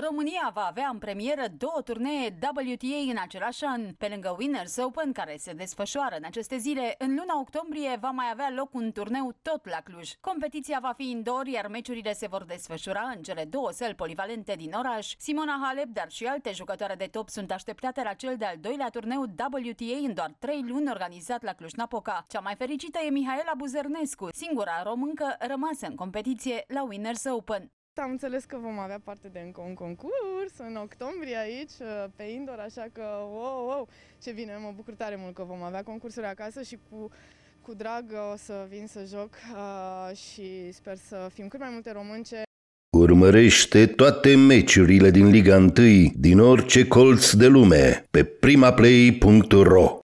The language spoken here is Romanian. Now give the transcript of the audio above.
România va avea în premieră două turnee WTA în același an. Pe lângă Winners Open, care se desfășoară în aceste zile, în luna octombrie va mai avea loc un turneu tot la Cluj. Competiția va fi indoor, iar meciurile se vor desfășura în cele două săli polivalente din oraș. Simona Halep, dar și alte jucătoare de top sunt așteptate la cel de-al doilea turneu WTA în doar trei luni organizat la Cluj-Napoca. Cea mai fericită e Mihaela Buzernescu, singura româncă rămasă în competiție la Winners Open. Am înțeles că vom avea parte de încă un concurs în octombrie aici, uh, pe Indoor, așa că, wow, wow, ce bine, mă bucur tare mult că vom avea concursuri acasă și cu, cu drag uh, o să vin să joc uh, și sper să fim cât mai multe românce. Urmărește toate meciurile din Liga 1 din orice colț de lume pe primaplay.ro